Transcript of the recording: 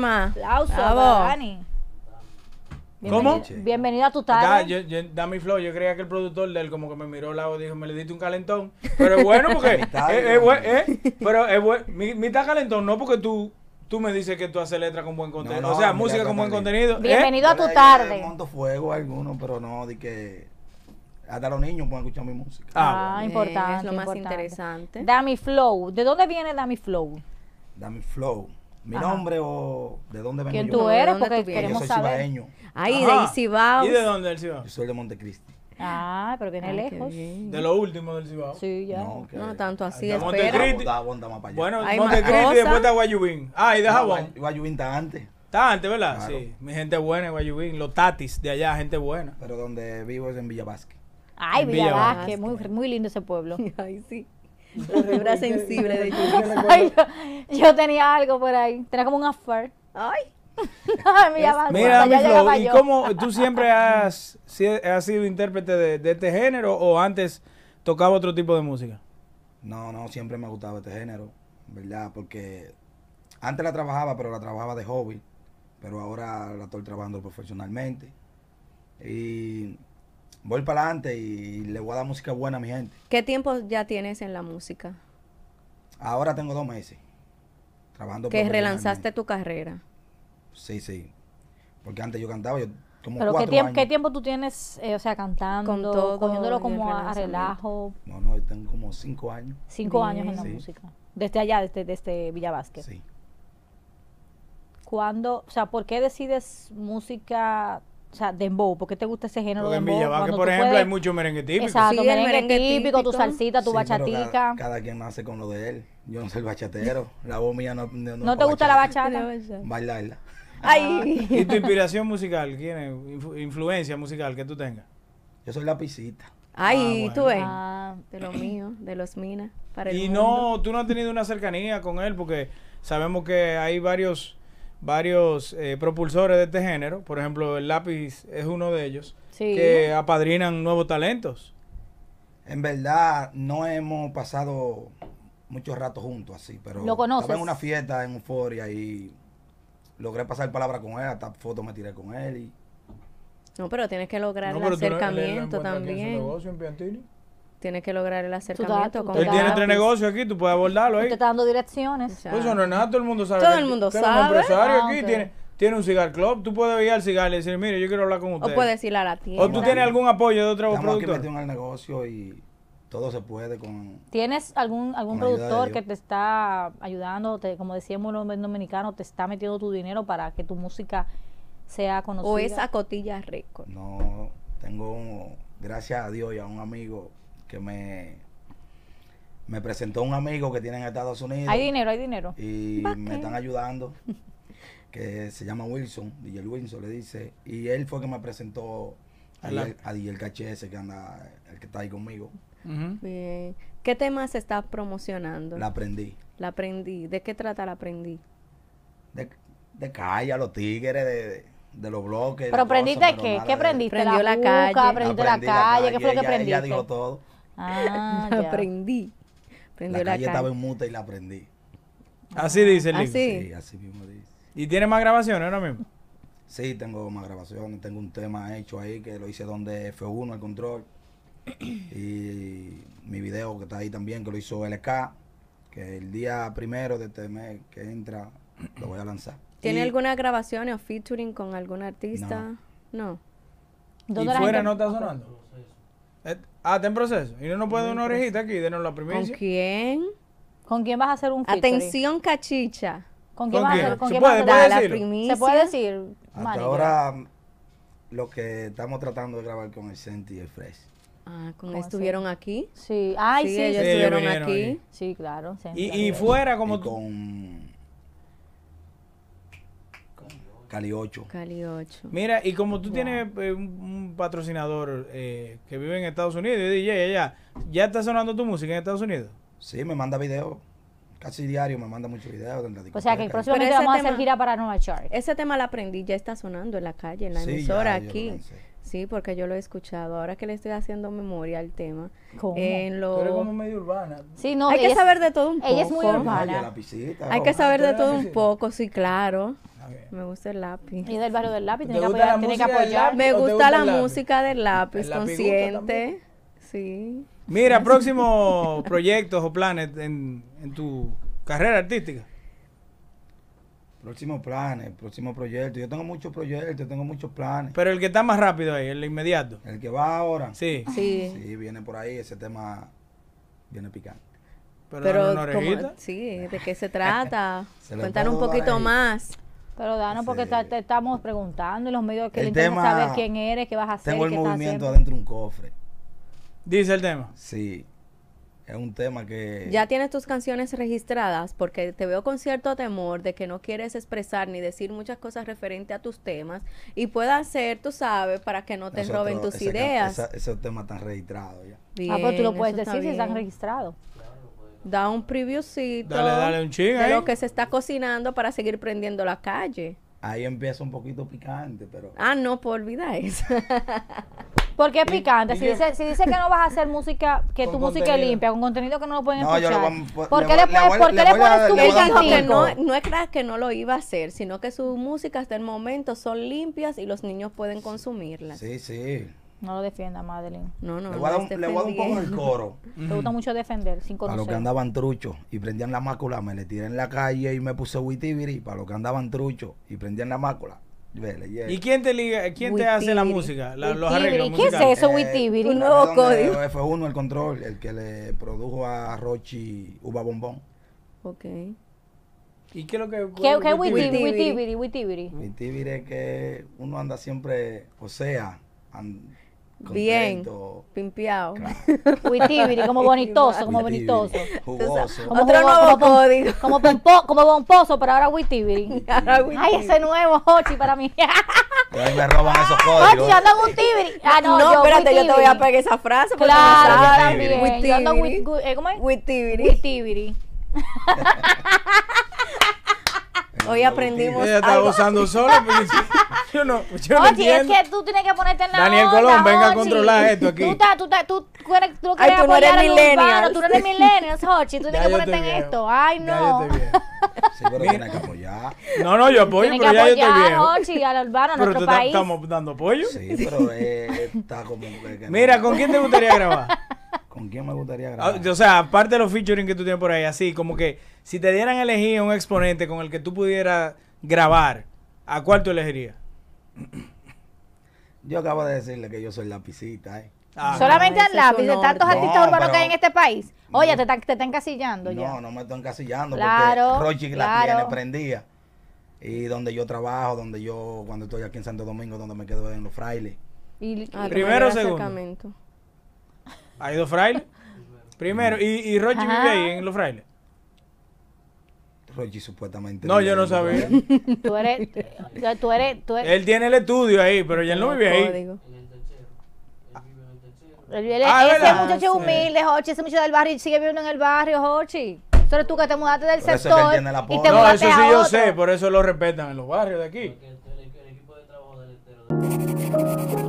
forma. Aplauso Dani. ¿Cómo? a tu tarde. Dami flow. Yo creía que el productor de él como que me miró al lado y dijo, me le diste un calentón. Pero es bueno porque... es, eh, pero es bueno. Mi, mitad calentón no porque tú tú me dices que tú haces letras con buen contenido. o sea, música con buen contenido. ¿eh? Bienvenido a tu tarde. Monto fuego alguno, pero no, de que hasta los niños pueden escuchar mi música. Ah, ah importante. Eh, es lo más interesante. Dami Flow. ¿De dónde viene Dami Flow? Dami Flow mi nombre o de dónde vengo ¿Quién tú eres? Porque queremos soy saber. Cibaeño. de Cibao. ¿Y de dónde el Cibao? Yo soy de Montecristi. Ah, pero viene lejos. De lo último del Cibao. Sí, ya. No, no tanto así, espera. Montecristi. Bueno, Montecristi y después está Guayubín. Ah, y de Jabón. Guayubín está antes. Está antes, ¿verdad? Sí. Mi gente buena en Guayubín. Los tatis de allá, gente buena. Pero donde vivo es en Villavasque. Ay, Villavasque. Muy, muy lindo ese pueblo. Ay, sí. La sensible de yo, tenía algo por ahí. Tenía como un affair. Ay. Mira, mi ¿y tú siempre has, sido intérprete de, de, este género o antes tocaba otro tipo de música? No, no, siempre me ha gustado este género, ¿verdad? Porque antes la trabajaba, pero la trabajaba de hobby, pero ahora la estoy trabajando profesionalmente. Y voy para adelante y le voy a dar música buena a mi gente. ¿Qué tiempo ya tienes en la música? Ahora tengo dos meses. Trabajando Que relanzaste tu carrera. Sí, sí. Porque antes yo cantaba, yo como Pero ¿qué, ¿qué tiempo tú tienes, eh, o sea, cantando, cogiéndolo como a relajo? No, no, yo tengo como cinco años. Cinco años en la música. Desde allá, desde, desde Villa Vázquez. Sí. ¿Cuándo, o sea, por qué decides música o sea, dembow, ¿por qué te gusta ese género de dembow? En Villabaque, por ejemplo, hay mucho merengue típico. Exacto, merengue, merengue típico, tu salsita, tu bachatica. Cada, quien nace con lo de él. Yo no soy el bachatero. La voz mía no. ¿No, te gusta la bachata? Bailarla. Ay. Ah. ¿Y tu inspiración musical? ¿Quién es? Influencia musical que tú tengas. Yo soy lapicita. Ay, ah, tú ves. Ah, de lo mío, de los minas. Para el y no, tú no has tenido una cercanía con él porque sabemos que hay varios varios eh, propulsores de este género, por ejemplo, el lápiz es uno de ellos, que apadrinan nuevos talentos. En verdad, no hemos pasado mucho rato juntos así, pero ¿Lo en una fiesta en Euforia y logré pasar palabra con él, hasta fotos me tiré con él y... No, pero tienes que lograr el acercamiento también. ¿Tienes también. negocio en Piantini. Tienes que lograr el acercamiento. con Él tiene tres negocios aquí, tú puedes abordarlo ahí. Te está dando direcciones. Pues eso no es nada, todo el mundo sabe. Todo el mundo sabe. un empresario ah, aquí, tiene, tiene un cigar club, tú puedes ir al cigar y decir, mire, yo quiero hablar con usted. O puedes ir a la tienda. O tú tienes algún apoyo de otro productor. Estamos al negocio y todo se puede con... ¿Tienes algún, algún productor que te está ayudando, como decíamos los dominicanos, te está metiendo tu dinero para que tu música sea conocida? ¿O es a Cotilla rico. No, tengo, gracias a Dios y a un amigo que me, me presentó un amigo que tiene en Estados Unidos. Hay dinero, hay dinero. Y me están ayudando, que se llama Wilson, DJ Wilson le dice. Y él fue que me presentó a, a DJ que anda, el que está ahí conmigo. ¿Qué temas se está promocionando? La aprendí. La aprendí. ¿De qué trata la aprendí? De, de calle, a los tigres, de, los bloques. ¿Pero aprendiste qué? ¿Qué aprendiste? Prendió la, la, calle. Aprendiste la, calle. ¿Qué fue lo que aprendiste? Ella dijo todo. Ah, aprendí. la, calle, estaba en muta y la aprendí. Así dice el ah, libro. ¿Y tiene más grabaciones ahora mismo? Sí, tengo más grabaciones. Tengo un tema hecho ahí que lo hice donde fue uno el control. y mi video que está ahí también, que lo hizo LK. Que el día primero de este mes que entra, lo voy a lanzar. ¿Tiene alguna grabación o featuring con algún artista? No. ¿Y fuera no está sonando? Eh, ah, está en proceso. Y uno no puede una orejita aquí, denos la primicia. ¿Con quién? ¿Con quién vas a hacer un featuring? Atención, cachicha. ¿Con quién ¿Con vas quién? a hacer? ¿Con quién vas a dar la primicia? Se puede decir. Hasta ahora mm, lo que estamos tratando de grabar con el Senti y el Fresh. Ah, con estuvieron aquí. Sí. Ay, sí, ellos estuvieron aquí. Sí, claro. Sí, y, fuera como con Cali 8. Cali 8. Mira, y como tú tienes eh, un, patrocinador eh, que vive en Estados Unidos, DJ, ya ¿ya está sonando tu música en Estados Unidos? Sí, me manda videos. Casi diario me manda muchos videos. o sea que el próximo vamos a hacer gira para Nueva York. Ese tema lo aprendí, ya está sonando en la calle, en la emisora aquí. Sí, porque yo lo he escuchado. Ahora que le estoy haciendo memoria al tema. ¿Cómo? En lo... Pero como medio urbana. Sí, no, Hay que saber de todo un poco. Ella es muy urbana. Hay que saber de todo un poco, sí, claro. Me gusta el lápiz. Y del barrio del lápiz, tiene que apoyar. Me gusta, la música del lápiz, consciente. Sí. Mira, próximos proyectos o planes en, tu carrera artística. Próximos planes, próximos proyectos. Yo tengo muchos proyectos, tengo muchos planes. Pero el que está más rápido ahí, el inmediato. El que va ahora. Sí. Sí. viene por ahí, ese tema viene picante. Pero, ¿de qué se trata? Cuéntanos un poquito más. Pero Dano, porque te, estamos preguntando en los medios que saber quién eres, qué vas a hacer. Tengo el movimiento adentro de un cofre. Dice el tema. Sí. Es un tema que. Ya tienes tus canciones registradas, porque te veo con cierto temor de que no quieres expresar ni decir muchas cosas referente a tus temas. Y puedas hacer, tú sabes, para que no te roben tus ideas. esos temas están registrados ya. ah, pero pues tú lo puedes decir si están registrados da un previewcito dale, de lo que se está cocinando para seguir prendiendo la calle. Ahí empieza un poquito picante, pero... Ah, no, pues por olvidar eso. Porque es picante. Si, dice, que no vas a hacer música, que tu música es limpia, con contenido que no lo pueden no, Yo lo, ¿Por, qué le, ¿por qué le, pones tu música? No, no es que no lo iba a hacer, sino que su música hasta el momento son limpias y los niños pueden consumirlas. Sí, sí. No lo defienda, Madeline. No, no, le voy, a, un, le voy a un poco el coro. Te gusta mucho defender, sin Para los que andaban truchos y prendían la mácula, me le tiré en la calle y me puse witibiri. Para los que andaban truchos y prendían la mácula, ¿Y quién te liga, quién te hace la música? los arreglos ¿Qué es eso, Witibiri? un eh, nuevo código. Eh, F1, el control, el que le produjo a Rochi Uva Bombón. Ok. ¿Y qué es lo que ¿Qué, qué Witibiri? Witibiri, Witibiri. es que uno anda siempre, o sea, Bien, pimpeado. Claro. como bonitoso, como bonitoso. Como Otro nuevo como código. como, como bomposo, pero ahora Huitibiri. Ay, ese nuevo Hochi para mí. me roban esos códigos. Hochi, anda Huitibiri. Ah, no, no espérate, yo te voy a pegar esa frase. Claro, no también. Yo eh, ¿Cómo es? Huitibiri. Huitibiri. Hoy aprendimos. Ella está gozando sola. Pues, yo no, pues, yo Oye, no entiendo. es que tú tienes que ponerte en la Daniel Colón, venga a controlar esto aquí. Tú, tú, tú, eres, tú, Ay, tú no eres milenio. Tú no eres milenio, Hochi. Tú tienes que ponerte en esto. Ay, no. Seguro que tienes que apoyar. No, no, yo apoyo, pero ya yo estoy bien. Hochi, al urbano, pero nuestro país. estamos dando apoyo. Sí, pero eh, está como... Mira, ¿con quién te gustaría grabar? ¿Con quién me gustaría ah, grabar? O sea, aparte de los featuring que tú tienes por ahí, así como que si te dieran a elegir un exponente con el que tú pudieras grabar, ¿a cuál tú elegirías? Yo acabo de decirle que yo soy lapicita, ¿eh? Ah, Solamente el al lápiz, de tantos artistas urbanos que hay en este país. Oye, te, está, te encasillando ya. No, no me estoy encasillando porque Rochi la tiene prendida. Y donde yo trabajo, donde yo, cuando estoy aquí en Santo Domingo, donde me quedo en los frailes. Y, ah, primero o segundo. Hay dos frailes. Primero, ¿y, y Rochi vive ahí en los frailes? Rochi supuestamente. No, yo no sabía. tú, eres, tú, eres, tú eres. Él tiene el estudio ahí, pero ya él no vive ahí. El, el, ah, ese muchacho es humilde, Jochi, ese muchacho del barrio sigue viviendo en el barrio, Jochi. Solo tú que te mudaste del sector y No, eso sí yo sé, por eso lo respetan en los barrios de aquí. Porque el equipo de trabajo del entero.